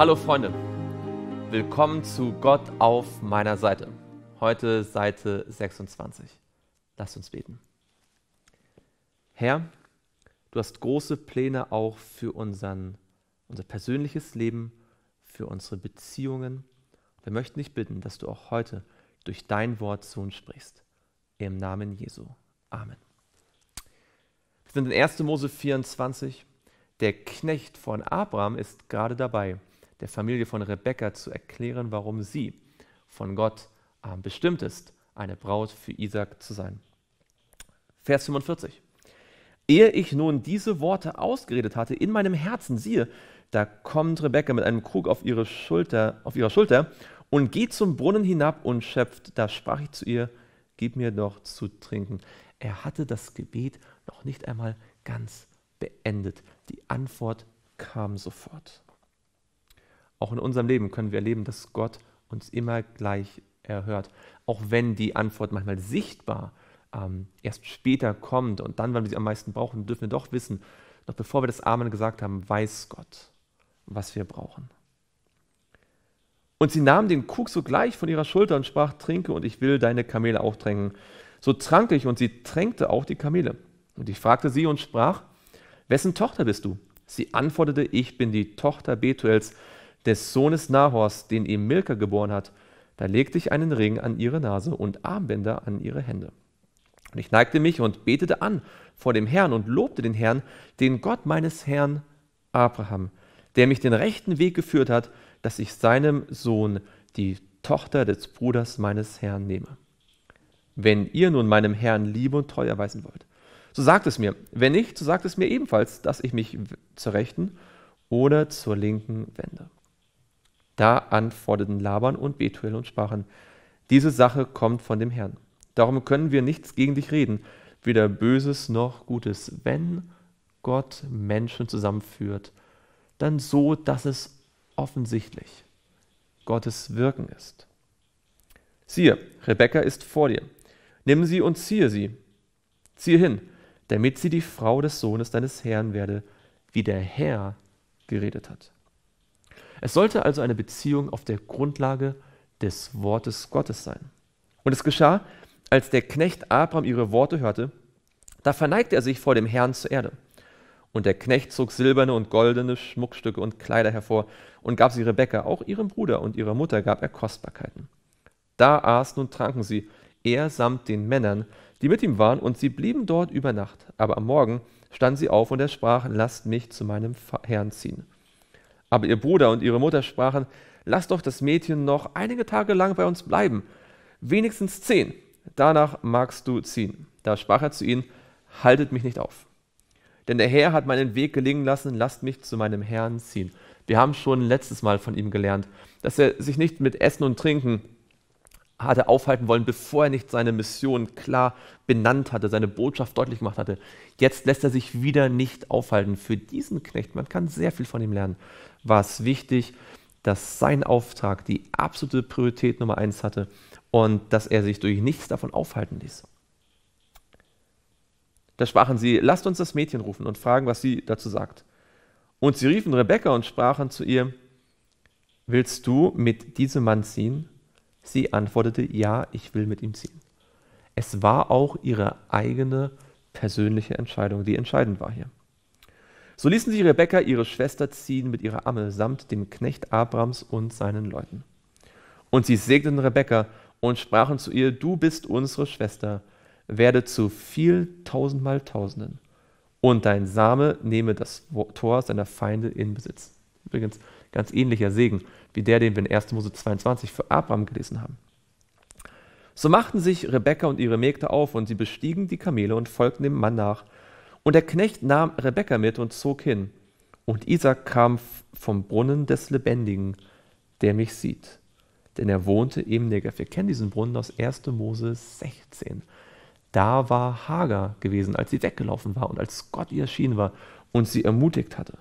Hallo Freunde, willkommen zu Gott auf meiner Seite. Heute Seite 26. Lasst uns beten. Herr, du hast große Pläne auch für unseren, unser persönliches Leben, für unsere Beziehungen. Wir möchten dich bitten, dass du auch heute durch dein Wort zu uns sprichst. Im Namen Jesu. Amen. Wir sind in 1. Mose 24. Der Knecht von Abraham ist gerade dabei, der Familie von Rebekka zu erklären, warum sie von Gott ähm, bestimmt ist, eine Braut für Isaac zu sein. Vers 45. Ehe ich nun diese Worte ausgeredet hatte in meinem Herzen, siehe, da kommt Rebekka mit einem Krug auf, ihre Schulter, auf ihrer Schulter und geht zum Brunnen hinab und schöpft. Da sprach ich zu ihr, gib mir doch zu trinken. Er hatte das Gebet noch nicht einmal ganz beendet. Die Antwort kam sofort. Auch in unserem Leben können wir erleben, dass Gott uns immer gleich erhört. Auch wenn die Antwort manchmal sichtbar ähm, erst später kommt und dann, wenn wir sie am meisten brauchen, dürfen wir doch wissen, noch bevor wir das Amen gesagt haben, weiß Gott, was wir brauchen. Und sie nahm den Krug sogleich von ihrer Schulter und sprach, trinke und ich will deine Kamele auch tränken. So trank ich und sie tränkte auch die Kamele. Und ich fragte sie und sprach, wessen Tochter bist du? Sie antwortete, ich bin die Tochter Betuels, des Sohnes Nahors, den ihm Milka geboren hat, da legte ich einen Ring an ihre Nase und Armbänder an ihre Hände. Und ich neigte mich und betete an vor dem Herrn und lobte den Herrn, den Gott meines Herrn Abraham, der mich den rechten Weg geführt hat, dass ich seinem Sohn die Tochter des Bruders meines Herrn nehme. Wenn ihr nun meinem Herrn Liebe und Treue erweisen wollt, so sagt es mir. Wenn nicht, so sagt es mir ebenfalls, dass ich mich zur Rechten oder zur Linken wende. Da antworteten Laban und Betuel und sprachen, diese Sache kommt von dem Herrn. Darum können wir nichts gegen dich reden, weder Böses noch Gutes. Wenn Gott Menschen zusammenführt, dann so, dass es offensichtlich Gottes Wirken ist. Siehe, Rebekka ist vor dir. Nimm sie und ziehe sie. Ziehe hin, damit sie die Frau des Sohnes deines Herrn werde, wie der Herr geredet hat. Es sollte also eine Beziehung auf der Grundlage des Wortes Gottes sein. Und es geschah, als der Knecht Abram ihre Worte hörte, da verneigte er sich vor dem Herrn zur Erde. Und der Knecht zog silberne und goldene Schmuckstücke und Kleider hervor und gab sie Rebekka, auch ihrem Bruder und ihrer Mutter gab er Kostbarkeiten. Da aßen und tranken sie, er samt den Männern, die mit ihm waren, und sie blieben dort über Nacht. Aber am Morgen standen sie auf und er sprach, lasst mich zu meinem Herrn ziehen. Aber ihr Bruder und ihre Mutter sprachen, lass doch das Mädchen noch einige Tage lang bei uns bleiben, wenigstens zehn, danach magst du ziehen. Da sprach er zu ihnen, haltet mich nicht auf. Denn der Herr hat meinen Weg gelingen lassen, lasst mich zu meinem Herrn ziehen. Wir haben schon letztes Mal von ihm gelernt, dass er sich nicht mit Essen und Trinken hatte aufhalten wollen, bevor er nicht seine Mission klar benannt hatte, seine Botschaft deutlich gemacht hatte. Jetzt lässt er sich wieder nicht aufhalten. Für diesen Knecht, man kann sehr viel von ihm lernen, war es wichtig, dass sein Auftrag die absolute Priorität Nummer eins hatte und dass er sich durch nichts davon aufhalten ließ. Da sprachen sie, lasst uns das Mädchen rufen und fragen, was sie dazu sagt. Und sie riefen Rebekka und sprachen zu ihr, willst du mit diesem Mann ziehen? Sie antwortete: Ja, ich will mit ihm ziehen. Es war auch ihre eigene persönliche Entscheidung, die entscheidend war hier. So ließen sie Rebekka, ihre Schwester, ziehen mit ihrer Amme samt dem Knecht Abrams und seinen Leuten. Und sie segneten Rebekka und sprachen zu ihr: Du bist unsere Schwester, werde zu viel tausendmal Tausenden, und dein Same nehme das Tor seiner Feinde in Besitz. Übrigens, ganz ähnlicher Segen wie der, den wir in 1. Mose 22 für Abraham gelesen haben. So machten sich Rebekka und ihre Mägde auf und sie bestiegen die Kamele und folgten dem Mann nach. Und der Knecht nahm Rebekka mit und zog hin. Und Isaac kam vom Brunnen des Lebendigen, der mich sieht. Denn er wohnte im Negev. Wir kennen diesen Brunnen aus 1. Mose 16. Da war Hagar gewesen, als sie weggelaufen war und als Gott ihr erschienen war und sie ermutigt hatte.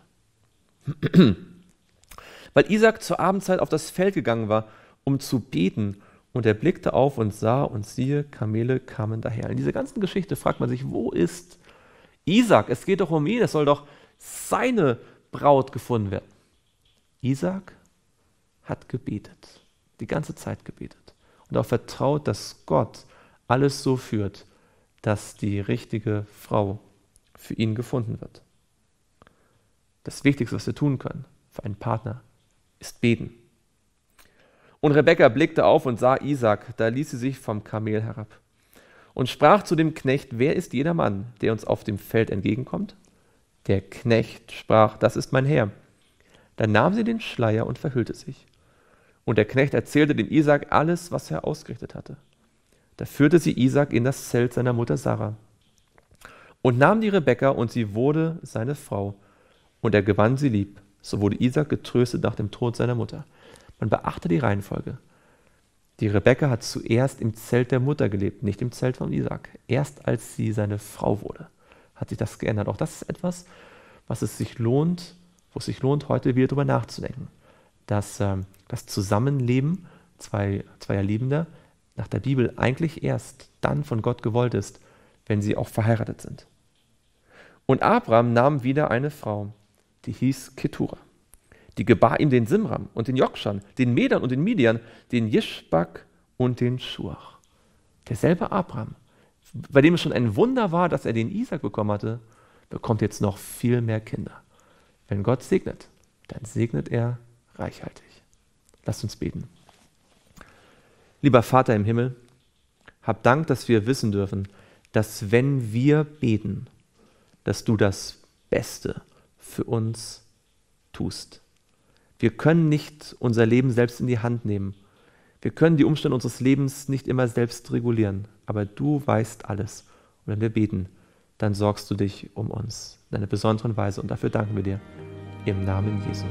weil Isaac zur Abendzeit auf das Feld gegangen war, um zu beten. Und er blickte auf und sah, und siehe, Kamele kamen daher. In dieser ganzen Geschichte fragt man sich, wo ist Isaac? Es geht doch um ihn, es soll doch seine Braut gefunden werden. Isaac hat gebetet, die ganze Zeit gebetet und auch vertraut, dass Gott alles so führt, dass die richtige Frau für ihn gefunden wird. Das Wichtigste, was wir tun können für einen Partner, ist beten. Und Rebekka blickte auf und sah Isaac, da ließ sie sich vom Kamel herab und sprach zu dem Knecht, wer ist jeder Mann, der uns auf dem Feld entgegenkommt? Der Knecht sprach, das ist mein Herr. Dann nahm sie den Schleier und verhüllte sich. Und der Knecht erzählte dem Isaac alles, was er ausgerichtet hatte. Da führte sie Isaac in das Zelt seiner Mutter Sarah und nahm die Rebekka und sie wurde seine Frau und er gewann sie lieb. So wurde Isaac getröstet nach dem Tod seiner Mutter. Man beachte die Reihenfolge. Die Rebekka hat zuerst im Zelt der Mutter gelebt, nicht im Zelt von Isaac. Erst als sie seine Frau wurde, hat sich das geändert. Auch das ist etwas, was es sich lohnt, wo es sich lohnt, heute wieder darüber nachzudenken. Dass ähm, das Zusammenleben zwei, zweier Liebender nach der Bibel eigentlich erst dann von Gott gewollt ist, wenn sie auch verheiratet sind. Und Abraham nahm wieder eine Frau die hieß Ketura. Die gebar ihm den Simram und den Jokshan, den Medan und den Midian, den Jishbak und den Schuach. Derselbe Abraham, bei dem es schon ein Wunder war, dass er den Isaac bekommen hatte, bekommt jetzt noch viel mehr Kinder. Wenn Gott segnet, dann segnet er reichhaltig. Lasst uns beten. Lieber Vater im Himmel, hab Dank, dass wir wissen dürfen, dass wenn wir beten, dass du das Beste, für uns tust. Wir können nicht unser Leben selbst in die Hand nehmen. Wir können die Umstände unseres Lebens nicht immer selbst regulieren, aber du weißt alles. Und wenn wir beten, dann sorgst du dich um uns in einer besonderen Weise und dafür danken wir dir im Namen Jesu.